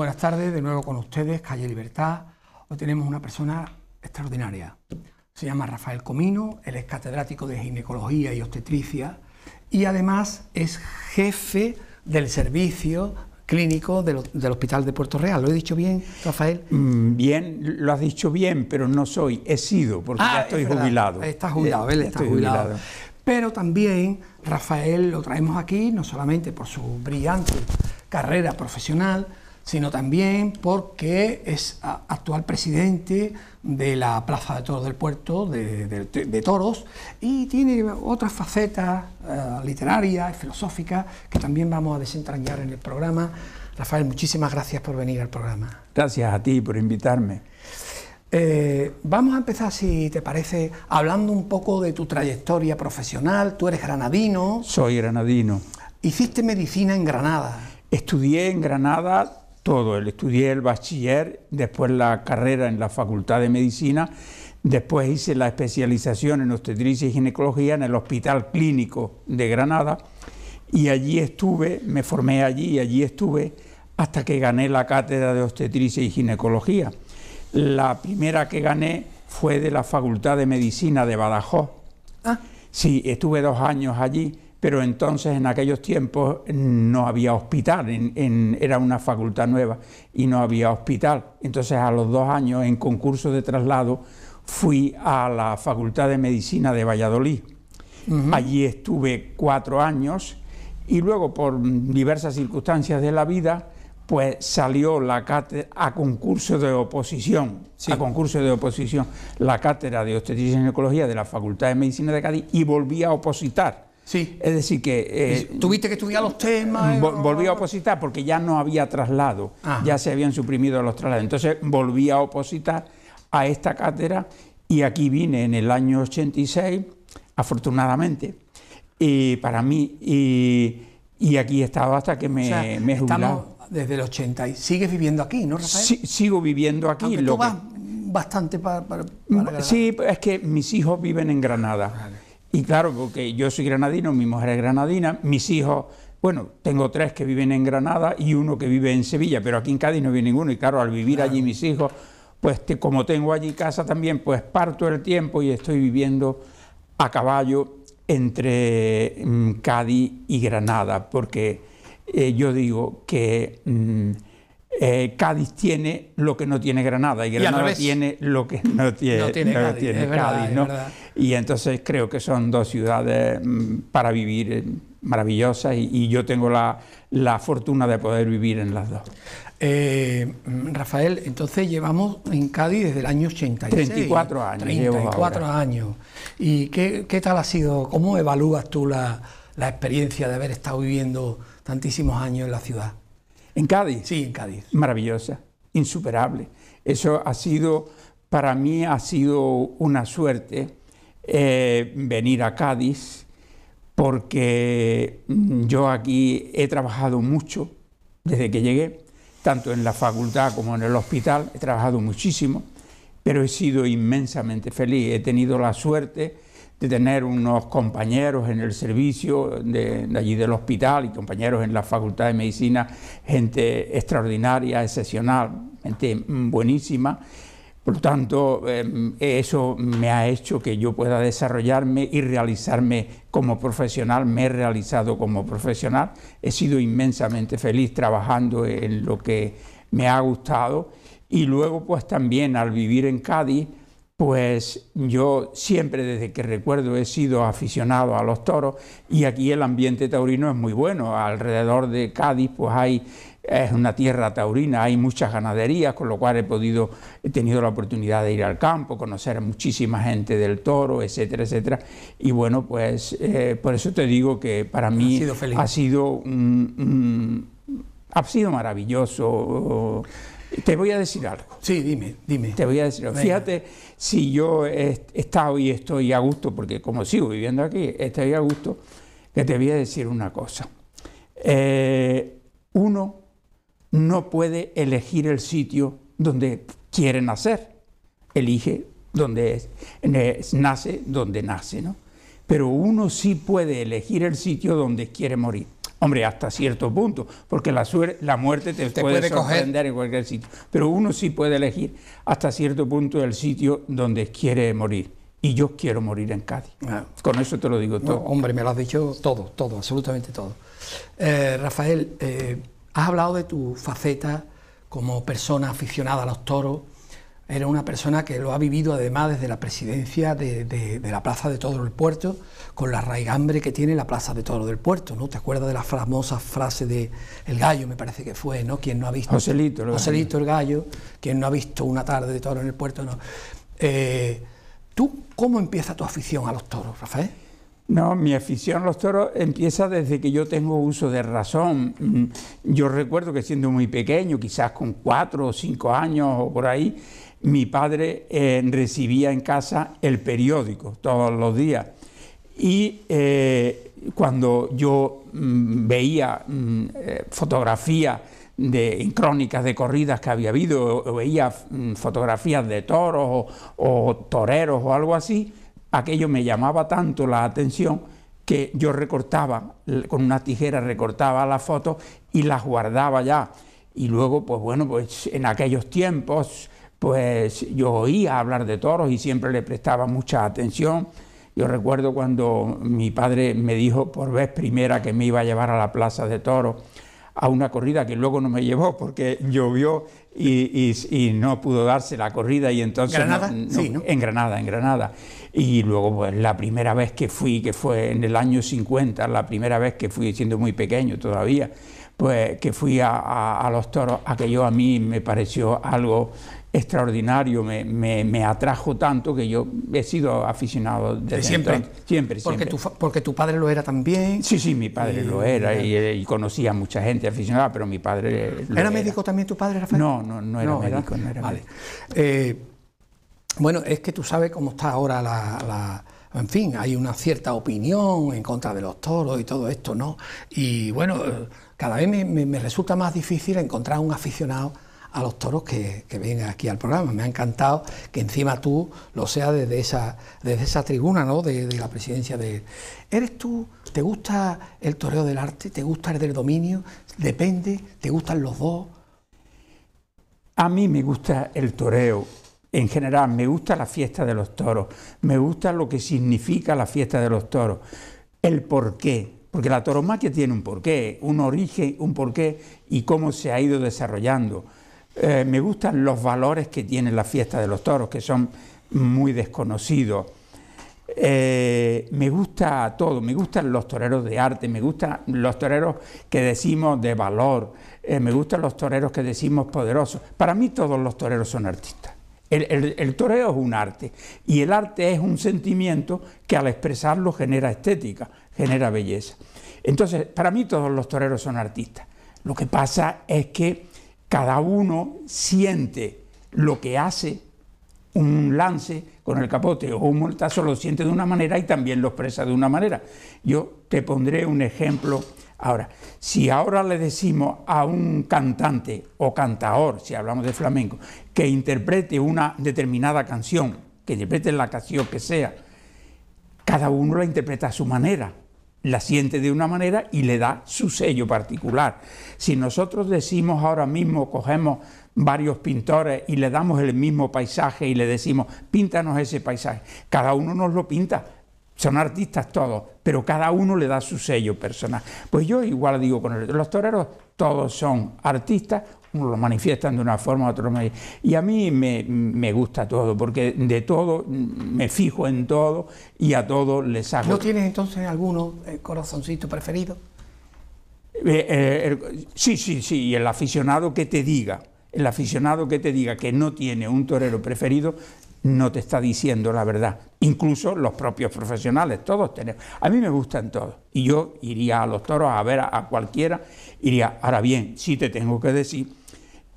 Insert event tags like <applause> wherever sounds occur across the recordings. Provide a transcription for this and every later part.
Buenas tardes, de nuevo con ustedes, Calle Libertad. Hoy tenemos una persona extraordinaria. Se llama Rafael Comino, él es catedrático de ginecología y obstetricia y además es jefe del servicio clínico del, Hospital de Puerto Real. ¿Lo he dicho bien, Rafael? Mm, bien, lo has dicho bien, pero no soy, he sido, porque ah, ya estoy jubilado. Está jubilado, él está jubilado. Pero también Rafael lo traemos aquí, no solamente por su brillante carrera profesional, sino también porque es actual presidente de la Plaza de Toros del Puerto de, Toros y tiene otras facetas eh, literarias y filosóficas que también vamos a desentrañar en el programa. Rafael, muchísimas gracias por venir al programa. Gracias a ti por invitarme. Eh, vamos a empezar, si te parece, hablando un poco de tu trayectoria profesional. Tú eres granadino. Soy granadino. Hiciste medicina en Granada. Estudié en Granada todo. estudié el bachiller, después la carrera en la Facultad de Medicina, después hice la especialización en obstetricia y ginecología en el Hospital Clínico de Granada y allí estuve, me formé allí y allí estuve hasta que gané la cátedra de obstetricia y ginecología. La primera que gané fue de la Facultad de Medicina de Badajoz. Ah. Sí, estuve dos años allí pero entonces en aquellos tiempos no había hospital, era una facultad nueva y no había hospital. Entonces a los dos años en concurso de traslado fui a la Facultad de Medicina de Valladolid. Allí estuve cuatro años y luego por diversas circunstancias de la vida pues salió a concurso de oposición, concurso de oposición, la cátedra de obstetricia y ginecología de la Facultad de Medicina de Cádiz y volví a opositar Sí. Es decir, que... Eh, ¿Tuviste que estudiar los temas? Mm, volví a opositar porque ya no había traslado, ya se habían suprimido los traslados. Entonces volví a opositar a esta cátedra y aquí vine en el año 86, afortunadamente, y para mí, y, aquí he estado hasta que me, me desde el 80 y sigues viviendo aquí, ¿no, Rafael? Sí, sigo viviendo aquí. lo bastante para, para, mm, Sí, es que mis hijos viven en Granada. Y claro, porque yo soy granadino, mi mujer es granadina, mis hijos, bueno, tengo tres que viven en Granada y uno que vive en Sevilla, pero aquí en Cádiz no vive ninguno. Y claro, al vivir allí mis hijos, pues como tengo allí casa también, pues parto el tiempo y estoy viviendo a caballo entre mm, Cádiz y Granada, porque eh, yo digo que... Mm, eh, Cádiz tiene lo que no tiene Granada y Granada tiene lo que no tiene, Cádiz, y entonces creo que son dos ciudades mm, para vivir eh, maravillosas y, yo tengo la, la, fortuna de poder vivir en las dos. Eh, Rafael, entonces llevamos en Cádiz desde el año 86. 34 años. 34 años. ¿Y qué, tal ha sido? ¿Cómo evalúas tú la experiencia de haber estado viviendo tantísimos años en la ciudad? ¿En Cádiz? Sí, en Cádiz. Maravillosa, insuperable. Eso ha sido, para mí ha sido una suerte eh, venir a Cádiz porque mm, yo aquí he trabajado mucho desde que llegué, tanto en la facultad como en el hospital, he trabajado muchísimo, pero he sido inmensamente feliz, he tenido la suerte de tener unos compañeros en el servicio de, allí del hospital y compañeros en la Facultad de Medicina, gente extraordinaria, excepcional, gente buenísima. Por lo tanto, eh, eso me ha hecho que yo pueda desarrollarme y realizarme como profesional. Me he realizado como profesional. He sido inmensamente feliz trabajando en lo que me ha gustado. Y luego, pues también al vivir en Cádiz, pues yo siempre desde que recuerdo he sido aficionado a los toros y aquí el ambiente taurino es muy bueno. Alrededor de Cádiz pues hay es una tierra taurina, hay muchas ganaderías, con lo cual he podido he tenido la oportunidad de ir al campo, conocer a muchísima gente del toro, etcétera, etcétera. Y bueno, pues eh, por eso te digo que para mí ha sido, ha sido maravilloso te voy a decir algo. Sí, dime, dime. Te voy a decir algo. Fíjate, si yo he estado y estoy a gusto, porque como sigo viviendo aquí, estoy a gusto, que te voy a decir una cosa. Eh, uno no puede elegir el sitio donde quiere nacer. Elige donde es, nace, donde nace, ¿no? Pero uno sí puede elegir el sitio donde quiere morir. Hombre, hasta cierto punto, porque la, la muerte te, puede, sorprender en cualquier sitio. Pero uno sí puede elegir hasta cierto punto el sitio donde quiere morir. Y yo quiero morir en Cádiz. Ah. Con eso te lo digo todo. hombre, me lo has dicho todo, todo, absolutamente todo. Eh, Rafael, eh, has hablado de tu faceta como persona aficionada a los toros, era una persona que lo ha vivido además desde la presidencia de, la Plaza de Toro del Puerto, con la raigambre que tiene la Plaza de Toro del Puerto, ¿no? ¿Te acuerdas de la famosa frase de El Gallo, me parece que fue, ¿no? Quien no ha visto... Joselito. El el Gallo, quien no ha visto una tarde de toro en el puerto, no. Eh, ¿Tú cómo empieza tu afición a los toros, Rafael? No, mi afición a los toros empieza desde que yo tengo uso de razón. Mm, yo recuerdo que siendo muy pequeño, quizás con cuatro o cinco años o por ahí, mi padre eh, recibía en casa el periódico todos los días y eh, cuando yo mm, veía mm, eh, fotografías de, crónicas de corridas que había habido, o, veía mm, fotografías de toros o, toreros o algo así, aquello me llamaba tanto la atención que yo recortaba, con una tijera recortaba las fotos y las guardaba ya. Y luego, pues bueno, pues en aquellos tiempos pues yo oía hablar de toros y siempre le prestaba mucha atención. Yo recuerdo cuando mi padre me dijo por vez primera que me iba a llevar a la plaza de toros a una corrida que luego no me llevó porque llovió y, no pudo darse la corrida y entonces ¿Granada? en Granada en Granada y luego pues la primera vez que fui que fue en el año 50 la primera vez que fui siendo muy pequeño todavía pues que fui a, a los toros aquello a mí me pareció algo extraordinario, me, atrajo tanto que yo he sido aficionado desde ¿De siempre? siempre, porque Tu, porque tu padre lo era también. Sí, sí, mi padre lo era eh, y, conocía a mucha gente aficionada, pero mi padre... ¿Era, médico también tu padre, Rafael? No, no, era médico, no era eh, bueno, es que tú sabes cómo está ahora la, en fin, hay una cierta opinión en contra de los toros y todo esto, ¿no? Y bueno, eh, cada vez me resulta más difícil encontrar un aficionado a los toros que, que, aquí al programa. Me ha encantado que encima tú lo seas desde esa, tribuna, ¿no? De, la presidencia de... ¿Eres tú? ¿Te gusta el toreo del arte? ¿Te gusta el del dominio? ¿Depende? ¿Te gustan los dos? A mí me gusta el toreo en general, me gusta la fiesta de los toros, me gusta lo que significa la fiesta de los toros, el porqué, porque la toromaquia tiene un porqué, un origen, un porqué y cómo se ha ido desarrollando. Eh, me gustan los valores que tiene la fiesta de los toros, que son muy desconocidos. Eh, me gusta todo, me gustan los toreros de arte, me gustan los toreros que decimos de valor, eh, me gustan los toreros que decimos poderosos. Para mí todos los toreros son artistas. El, torero el, toreo es un arte y el arte es un sentimiento que al expresarlo genera estética, genera belleza. Entonces, para mí todos los toreros son artistas. Lo que pasa es que cada uno siente lo que hace un lance con el capote o un multazo lo siente de una manera y también lo expresa de una manera. Yo te pondré un ejemplo ahora. Si ahora le decimos a un cantante o cantaor, si hablamos de flamenco, que interprete una determinada canción, que interprete la canción que sea, cada uno la interpreta a su manera la siente de una manera y le da su sello particular. Si nosotros decimos ahora mismo, cogemos varios pintores y le damos el mismo paisaje y le decimos, píntanos ese paisaje, cada uno nos lo pinta, son artistas todos, pero cada uno le da su sello personal. Pues yo igual digo con los toreros, todos son artistas, ...uno lo manifiestan de una forma, u otra... Y a mí me, gusta todo, porque de todo me fijo en todo y a todo les hago ¿No tienes entonces alguno eh, corazoncito preferido? Eh, eh, sí, sí, sí, y el aficionado que te diga el aficionado que te diga que no tiene un torero preferido no te está diciendo la verdad. Incluso los propios profesionales, todos tenemos. A mí me gustan todos. Y yo iría a los toros a ver a, cualquiera. Iría, ahora bien, sí te tengo que decir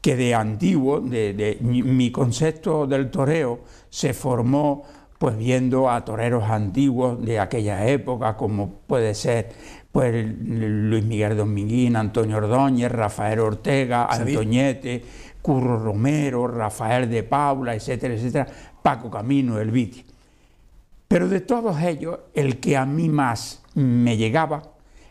que de antiguo, de, mi concepto del toreo se formó pues viendo a toreros antiguos de aquella época, como puede ser pues Luis Miguel Dominguín, Antonio Ordóñez, Rafael Ortega, Antoñete, Curro Romero, Rafael de Paula, etcétera, etcétera. Paco Camino, el Viti. Pero de todos ellos, el que a mí más me llegaba,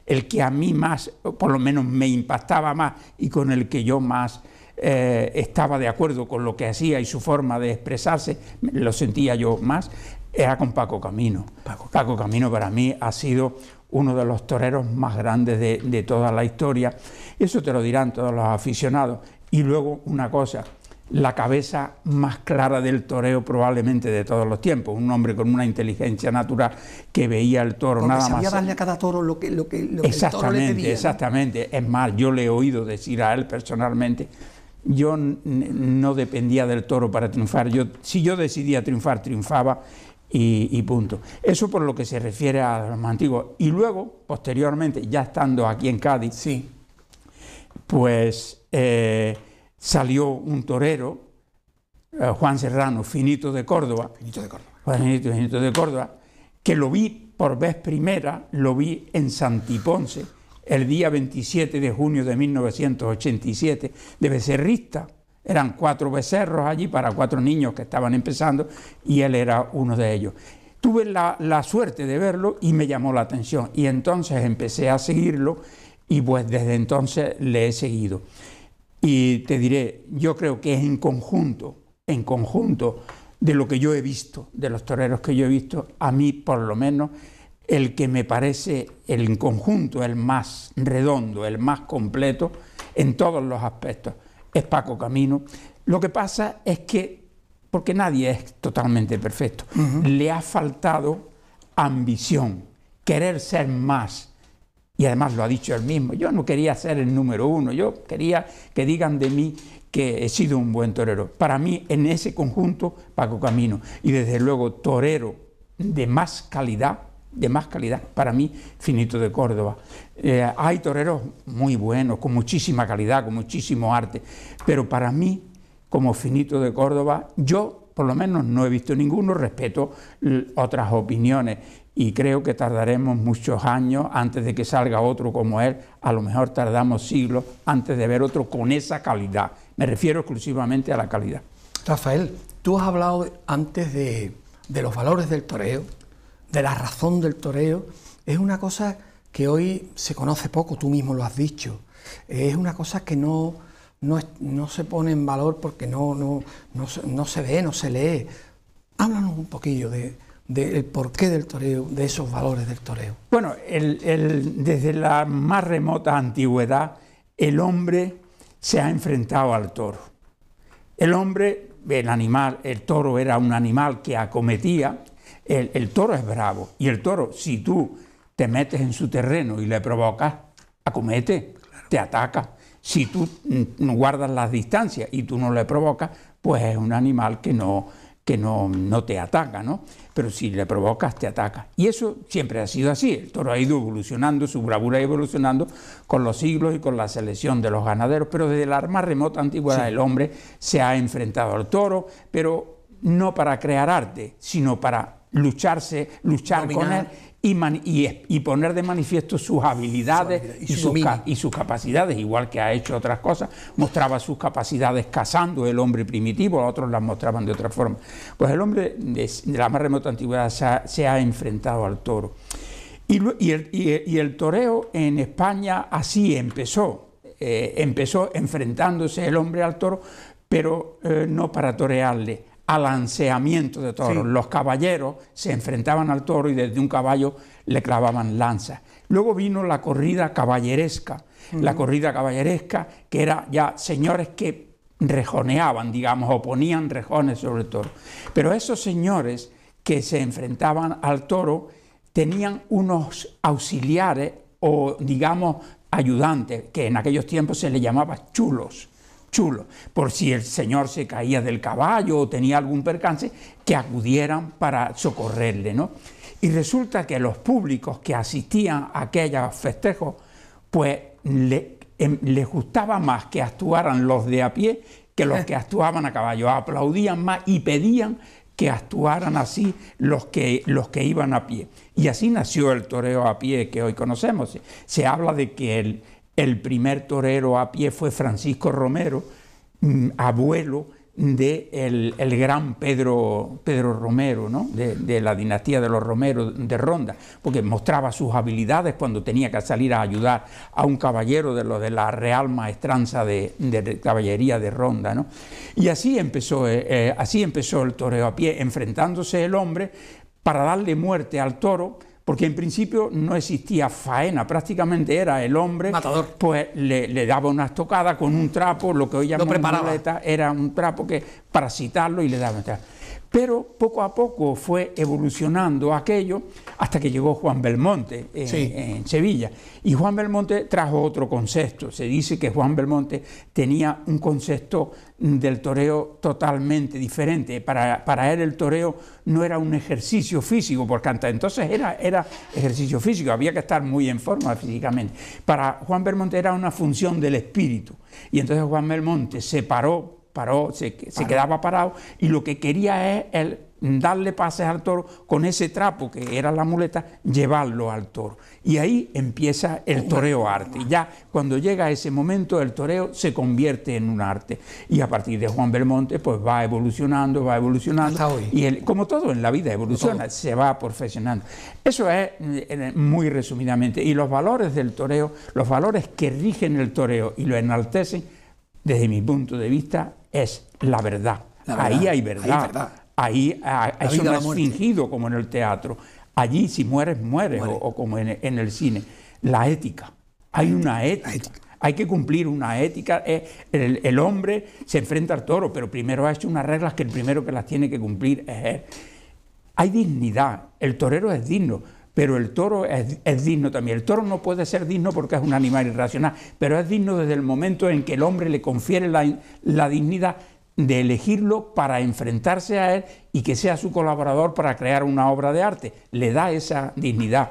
el que a mí más, por lo menos me impactaba más y con el que yo más eh, estaba de acuerdo con lo que hacía y su forma de expresarse, lo sentía yo más, era con Paco Camino. Paco, Camino para mí ha sido uno de los toreros más grandes de, de toda la historia. Eso te lo dirán todos los aficionados. Y luego una cosa, la cabeza más clara del toreo probablemente de todos los tiempos, un hombre con una inteligencia natural que veía el toro Porque nada sabía darle a cada toro lo que, lo que, le Exactamente, es más, yo le he oído decir a él personalmente, yo no dependía del toro para triunfar, yo, si yo decidía triunfar, triunfaba y, punto. Eso por lo que se refiere a los antiguos. Y luego, posteriormente, ya estando aquí en Cádiz, sí. pues... Eh, salió un torero, eh, Juan Serrano, finito de Córdoba. de Córdoba. que lo vi por vez primera, lo vi en Santiponce el día 27 de junio de 1987, de becerrista. Eran cuatro becerros allí para cuatro niños que estaban empezando y él era uno de ellos. Tuve la, la, suerte de verlo y me llamó la atención y entonces empecé a seguirlo y pues desde entonces le he seguido. Y te diré, yo creo que es en conjunto, en conjunto de lo que yo he visto, de los toreros que yo he visto, a mí por lo menos, el que me parece el en conjunto, el más redondo, el más completo en todos los aspectos, es Paco Camino. Lo que pasa es que, porque nadie es totalmente perfecto, le ha faltado ambición, querer ser más, y además lo ha dicho él mismo, yo no quería ser el número uno, yo quería que digan de mí que he sido un buen torero. Para mí, en ese conjunto, Paco Camino, y desde luego torero de más calidad, de más calidad, para mí, Finito de Córdoba. Eh, hay toreros muy buenos, con muchísima calidad, con muchísimo arte, pero para mí, como Finito de Córdoba, yo por lo menos no he visto ninguno, respeto otras opiniones y creo que tardaremos muchos años antes de que salga otro como él, a lo mejor tardamos siglos antes de ver otro con esa calidad. Me refiero exclusivamente a la calidad. Rafael, tú has hablado antes de, los valores del toreo, de la razón del toreo. Es una cosa que hoy se conoce poco, tú mismo lo has dicho. Es una cosa que no, no, se pone en valor porque no, no, no se ve, no se lee. Háblanos un poquillo de, del de porqué del toreo, de esos valores del toreo. Bueno, el, desde la más remota antigüedad, el hombre se ha enfrentado al toro. El hombre, el animal, el toro era un animal que acometía. El, toro es bravo y el toro, si tú te metes en su terreno y le provocas, acomete, te ataca. Si tú mm, no guardas las distancias y tú no le provocas, pues es un animal que no, que no, no te ataca, ¿no? pero si le provocas te ataca. Y eso siempre ha sido así, el toro ha ido evolucionando, su bravura ha ido evolucionando con los siglos y con la selección de los ganaderos, pero desde la más remota antigüedad del el hombre se ha enfrentado al toro, pero no para crear arte, sino para lucharse, luchar con él y, poner de manifiesto sus habilidades y, su sus, y, sus capacidades, igual que ha hecho otras cosas. Mostraba sus capacidades cazando el hombre primitivo, otros las mostraban de otra forma. Pues el hombre de, la más remota antigüedad se ha, enfrentado al toro. Y, el, toreo en España así empezó. Eh, empezó enfrentándose el hombre al toro, pero eh, no para torearle, alanceamiento de toros. Los caballeros se enfrentaban al toro y desde un caballo le clavaban lanzas. Luego vino la corrida caballeresca, la corrida caballeresca que era ya señores que rejoneaban, digamos, o ponían rejones sobre el toro. Pero esos señores que se enfrentaban al toro tenían unos auxiliares o, digamos, ayudantes, que en aquellos tiempos se les llamaba chulos chulo, por si el señor se caía del caballo o tenía algún percance, que acudieran para socorrerle, ¿no? Y resulta que los públicos que asistían a aquellos festejos, pues le, em, les gustaba más que actuaran los de a pie que los que <laughs> actuaban a caballo, aplaudían más y pedían que actuaran así los que, los que iban a pie. Y así nació el toreo a pie que hoy conocemos. Se habla de que el, el primer torero a pie fue Francisco Romero, mm, abuelo de el, gran Pedro, Pedro Romero, de, la dinastía de los Romeros de Ronda, porque mostraba sus habilidades cuando tenía que salir a ayudar a un caballero de lo de la Real Maestranza de, Caballería de Ronda. Y así empezó, eh, eh, así empezó el torero a pie, enfrentándose el hombre para darle muerte al toro porque en principio no existía faena, prácticamente era el hombre, pues le, daba una estocada con un trapo, lo que hoy llamamos maleta, era un trapo que para citarlo y le daba pero poco a poco fue evolucionando aquello hasta que llegó Juan Belmonte eh, en, Sevilla. Y Juan Belmonte trajo otro concepto. Se dice que Juan Belmonte tenía un concepto del toreo totalmente diferente. Para, para él el toreo no era un ejercicio físico, porque hasta entonces era, era ejercicio físico, había que estar muy en forma físicamente. Para Juan Belmonte era una función del espíritu. Y entonces Juan Belmonte se paró, paró, se, quedaba parado y lo que quería es darle pases al toro con ese trapo que era la muleta, llevarlo al toro. Y ahí empieza el toreo arte. Ya cuando llega ese momento, el toreo se convierte en un arte. Y a partir de Juan Belmonte, pues va evolucionando, va evolucionando. Y como todo en la vida evoluciona, se va perfeccionando. Eso es eh, eh, muy resumidamente. Y los valores del toreo, los valores que rigen el toreo y lo enaltecen, desde mi punto de vista, es la verdad. ahí hay verdad. Ahí, hay ah, un eso fingido como en el teatro. Allí si mueres, mueres, o, como en, el cine. La ética. Hay una ética. Hay que cumplir una ética. Eh, el, el, hombre se enfrenta al toro, pero primero ha hecho unas reglas que el primero que las tiene que cumplir es él. Hay dignidad. El torero es digno pero el toro es, digno también. El toro no puede ser digno porque es un animal irracional, pero es digno desde el momento en que el hombre le confiere la dignidad de elegirlo para enfrentarse a él y que sea su colaborador para crear una obra de arte. Le da esa dignidad.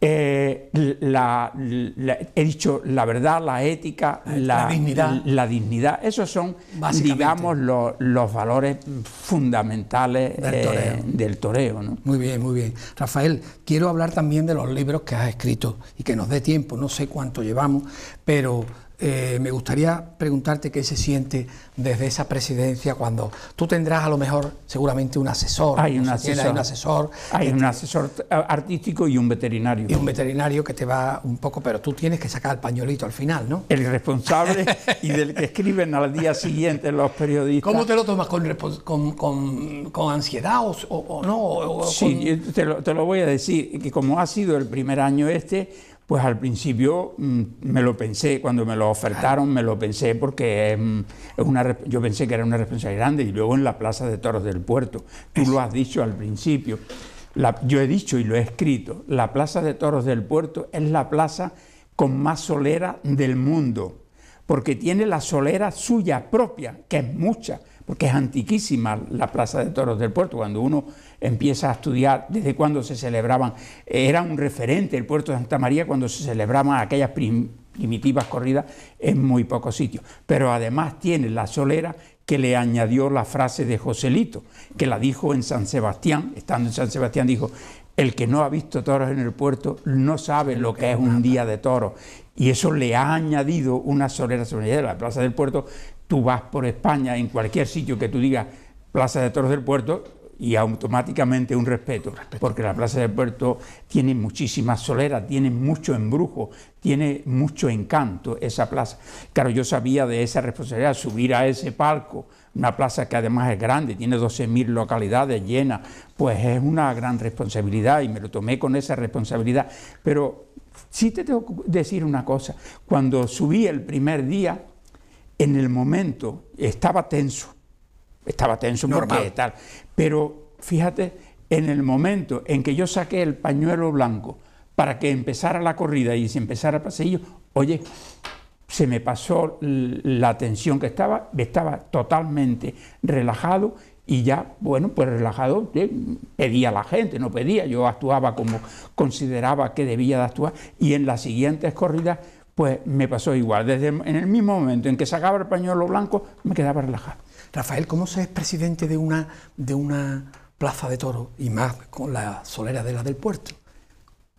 Eh, la, he dicho la verdad, la ética, la, dignidad. Esos son, digamos, los, valores fundamentales del eh, toreo. Muy bien, muy bien. Rafael, quiero hablar también de los libros que has escrito y que nos dé tiempo, no sé cuánto llevamos, pero eh, me gustaría preguntarte qué se siente desde esa presidencia cuando tú tendrás a lo mejor seguramente un asesor. Hay un asesor. Hay un asesor, artístico y un veterinario. Y un veterinario que te va un poco, pero tú tienes que sacar el pañuelito al final, ¿no? El responsable <laughs> y del que escriben al día siguiente los periodistas. ¿Cómo te lo tomas? ¿Con, con, con, ansiedad o, o, no? sí, te lo, te lo voy a decir, que como ha sido el primer año este, pues al principio mm, me lo pensé, cuando me lo ofertaron me lo pensé porque mm, yo pensé que era una responsabilidad grande y luego en la Plaza de Toros del Puerto, tú lo has dicho al principio, yo he dicho y lo he escrito, la Plaza de Toros del Puerto es la plaza con más solera del mundo, porque tiene la solera suya propia, que es mucha, porque es antiquísima la Plaza de Toros del Puerto, cuando uno empieza a estudiar desde cuándo se celebraban, era un referente el Puerto de Santa María cuando se celebraban aquellas primitivas corridas en muy pocos sitios, pero además tiene la solera que le añadió la frase de Joselito, que la dijo en San Sebastián, estando en San Sebastián dijo, el que no ha visto toros en el puerto no sabe lo que es un día de toros. Y eso le ha añadido una solera sobre la plaza del puerto tú vas por España en cualquier sitio que tú digas Plaza de Toros del Puerto y automáticamente un respeto, porque la Plaza del Puerto tiene muchísima solera, tiene mucho embrujo, tiene mucho encanto esa plaza. Claro, yo sabía de esa responsabilidad, subir a ese palco, una plaza que además es grande, tiene 12.000 localidades llenas pues es una gran responsabilidad y me lo tomé con esa responsabilidad. Pero sí te tengo que decir una cosa, cuando subí el primer día, en el momento estaba tenso, estaba tenso porque tal, pero fíjate, en el momento en que yo saqué el pañuelo blanco para que empezara la corrida y se empezara el pasillo, oye, se me pasó la tensión que estaba, estaba totalmente relajado y ya, bueno, pues relajado, eh, pedía a la gente, no pedía, yo actuaba como consideraba que debía de actuar y en las siguientes corridas pues me pasó igual, desde en el mismo momento en que sacaba el pañuelo blanco me quedaba relajado. Rafael, ¿cómo se es presidente de una, de una plaza de toros y más con la solera de la del puerto?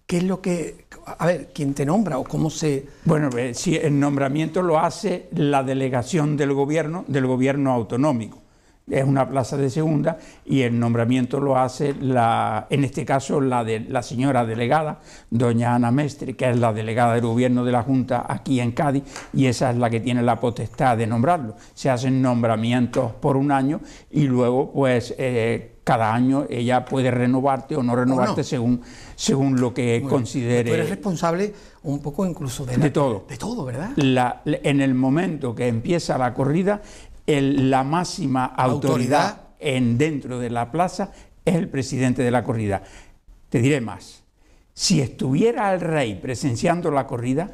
¿Qué es lo que, a ver, quién te nombra o cómo se...? Bueno, si el nombramiento lo hace la delegación del gobierno, del gobierno autonómico es una plaza de segunda y el nombramiento lo hace, la, en este caso, la, de, la señora delegada, doña Ana Mestre, que es la delegada del gobierno de la Junta aquí en Cádiz y esa es la que tiene la potestad de nombrarlo. Se hacen nombramientos por un año y luego, pues... Eh, cada año ella puede renovarte o no renovarte según según lo que considere. Pero es responsable un poco incluso de, todo. De todo, ¿verdad? en el momento que empieza la corrida la máxima autoridad, en, dentro de la plaza es el presidente de la corrida. Te diré más, si estuviera el rey presenciando la corrida,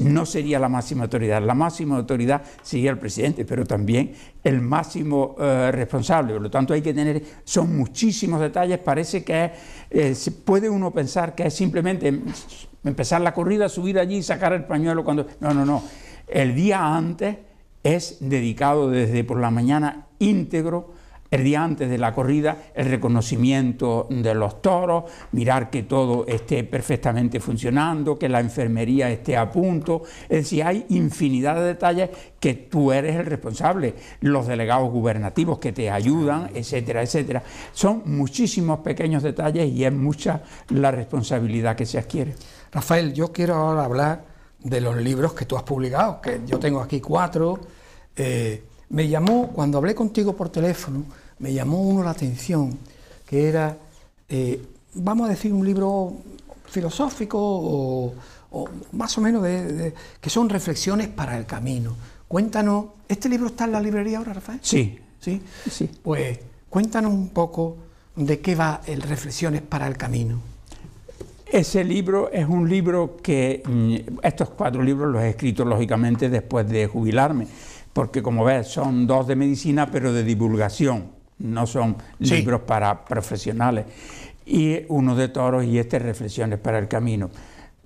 no sería la máxima autoridad, la máxima autoridad sería el presidente, pero también el máximo eh, responsable. Por lo tanto, hay que tener, son muchísimos detalles, parece que eh, puede uno pensar que es simplemente empezar la corrida, subir allí y sacar el pañuelo cuando... No, no, no. El día antes es dedicado desde por la mañana íntegro, el día antes de la corrida, el reconocimiento de los toros, mirar que todo esté perfectamente funcionando, que la enfermería esté a punto. Es decir, hay infinidad de detalles que tú eres el responsable, los delegados gubernativos que te ayudan, etcétera, etcétera. Son muchísimos pequeños detalles y es mucha la responsabilidad que se adquiere. Rafael, yo quiero ahora hablar de los libros que tú has publicado, que yo tengo aquí cuatro. Eh, me llamó, cuando hablé contigo por teléfono, me llamó uno la atención, que era, eh, vamos a decir, un libro filosófico o, más o menos de, que son reflexiones para el camino. Cuéntanos, ¿este libro está en la librería ahora, Rafael? Sí. Sí, sí. Pues cuéntanos un poco de qué va el Reflexiones para el Camino. Ese libro es un libro que, mm, estos cuatro libros los he escrito lógicamente después de jubilarme, porque como ves son dos de medicina pero de divulgación, no son libros para profesionales. Y uno de toros y este Reflexiones para el Camino.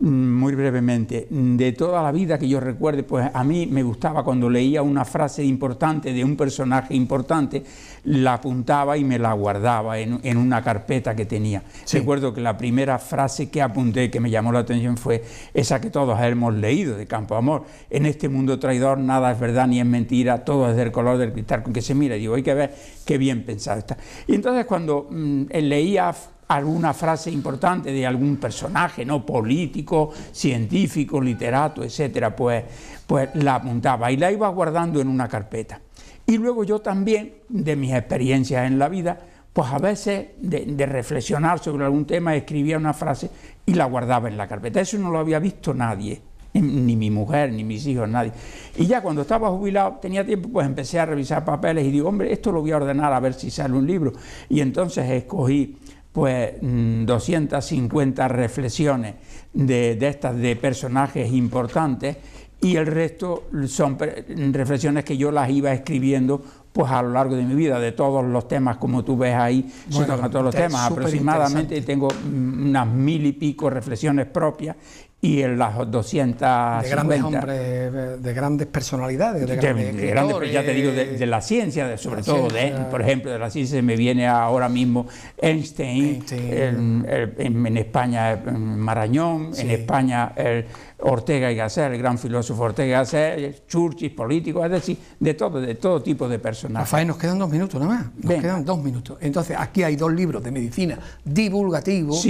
Mm, muy brevemente, de toda la vida que yo recuerde, pues a mí me gustaba cuando leía una frase importante de un personaje importante, la apuntaba y me la guardaba en, una carpeta que tenía. Recuerdo que la primera frase que apunté que me llamó la atención fue esa que todos hemos leído de Campo Amor. En este mundo traidor nada es verdad ni es mentira, todo es del color del cristal con que se mira. Digo, hay que ver qué bien pensado está. Y entonces cuando mm, él leía alguna frase importante de algún personaje, ¿no? Político, científico, literato, etcétera, pues, pues la apuntaba y la iba guardando en una carpeta. Y luego yo también, de mis experiencias en la vida, pues a veces de, de, reflexionar sobre algún tema escribía una frase y la guardaba en la carpeta. Eso no lo había visto nadie, ni mi mujer, ni mis hijos, nadie. Y ya cuando estaba jubilado, tenía tiempo, pues empecé a revisar papeles y digo, hombre, esto lo voy a ordenar a ver si sale un libro. Y entonces escogí pues 250 mm, reflexiones de, estas de personajes importantes y el resto son reflexiones que yo las iba escribiendo pues a lo largo de mi vida, de todos los temas, como tú ves ahí, todos los temas, aproximadamente tengo mm, unas mil y pico reflexiones propias y en las 200 De grandes hombres, de grandes personalidades, de grandes, ya te digo, de, la ciencia, sobre todo, por ejemplo, de la ciencia me viene ahora mismo Einstein, en, España Marañón, en España el Ortega y Gasset, el gran filósofo Ortega y Gasset, ...Churchis, político, es decir, de todo, de todo tipo de personas. Rafael, nos quedan dos minutos nada más, nos quedan dos minutos. Entonces, aquí hay dos libros de medicina divulgativos.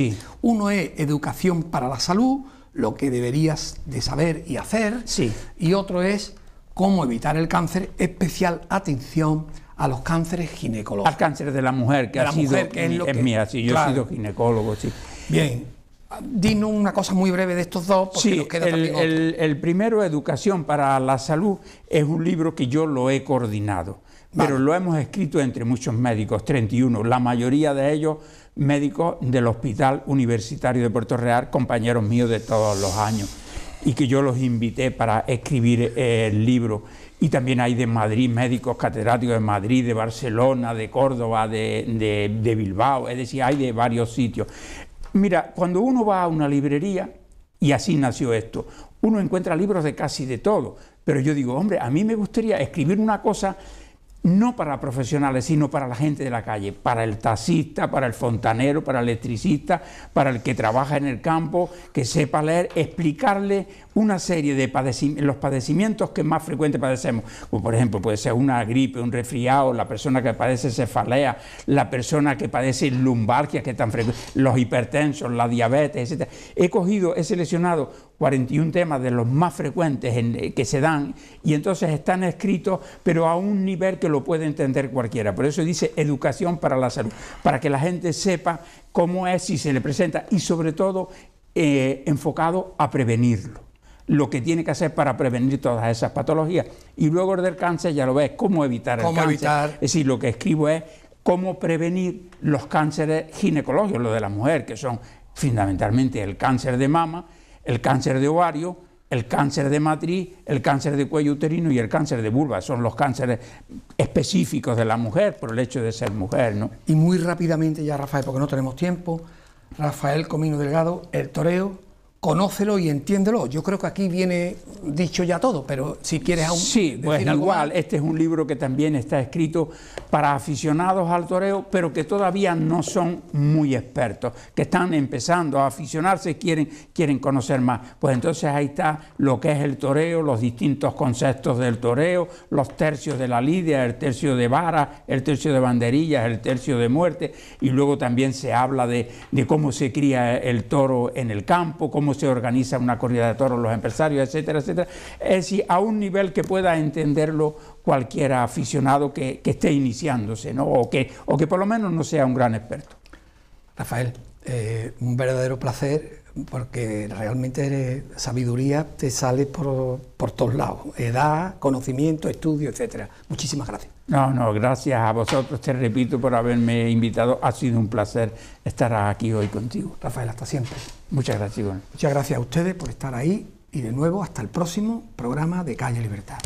Uno es Educación para la Salud, lo que deberías de saber y hacer. Sí. Y otro es cómo evitar el cáncer, especial atención a los cánceres ginecológicos. Al cáncer de la mujer, que ha sido que es, mía, sí, yo he sido ginecólogo, sí. Bien, Dino una cosa muy breve de estos dos. Porque nos queda el, el, primero, Educación para la Salud, es un libro que yo lo he coordinado, pero lo hemos escrito entre muchos médicos, 31, la mayoría de ellos médicos del Hospital Universitario de Puerto Real, compañeros míos de todos los años, y que yo los invité para escribir eh, el libro. Y también hay de Madrid médicos catedráticos de Madrid, de Barcelona, de Córdoba, de, de, de Bilbao, es decir, hay de varios sitios. Mira, cuando uno va a una librería, y así nació esto, uno encuentra libros de casi de todo, pero yo digo, hombre, a mí me gustaría escribir una cosa no para profesionales, sino para la gente de la calle, para el taxista, para el fontanero, para el electricista, para el que trabaja en el campo, que sepa leer, explicarle una serie de los padecimientos que más frecuentes padecemos, como por ejemplo puede ser una gripe, un resfriado, la persona que padece cefalea, la persona que padece lumbarquias que tan los hipertensos, la diabetes, etc. He cogido, he seleccionado 41 temas de los más frecuentes eh, que se dan, y entonces están escritos, pero a un nivel que lo puede entender cualquiera. Por eso dice educación para la salud, para que la gente sepa cómo es si se le presenta, y sobre todo eh, enfocado a prevenirlo lo que tiene que hacer para prevenir todas esas patologías. Y luego del cáncer ya lo ves, cómo evitar el cáncer. Es decir, lo que escribo es cómo prevenir los cánceres ginecológicos, los de la mujer, que son fundamentalmente el cáncer de mama el cáncer de ovario, el cáncer de matriz, el cáncer de cuello uterino y el cáncer de vulva. Son los cánceres específicos de la mujer por el hecho de ser mujer. ¿no? Y muy rápidamente ya, Rafael, porque no tenemos tiempo, Rafael Comino Delgado, el toreo, conócelo y entiéndelo. Yo creo que aquí viene dicho ya todo, pero si quieres aún. Sí, pues igual, este es un libro que también está escrito para aficionados al toreo, pero que todavía no son muy expertos, que están empezando a aficionarse, quieren, quieren conocer más. Pues entonces ahí está lo que es el toreo, los distintos conceptos del toreo, los tercios de la lidia, el tercio de vara, el tercio de banderillas, el tercio de muerte, y luego también se habla de, cómo se cría el toro en el campo, cómo se organiza una corrida de toros, los empresarios, etcétera, etcétera. Es decir, a un nivel que pueda entenderlo cualquier aficionado que, esté iniciándose, ¿no? O que, o que por lo menos no sea un gran experto. Rafael, eh, un verdadero placer porque realmente sabiduría te sale por, por todos lados, edad, conocimiento, estudio, etcétera. Muchísimas gracias. No, no, gracias a vosotros, te repito, por haberme invitado. Ha sido un placer estar aquí hoy contigo. Rafael, hasta siempre. Muchas gracias, Iván. Muchas gracias a ustedes por estar ahí y de nuevo hasta el próximo programa de Calle Libertad.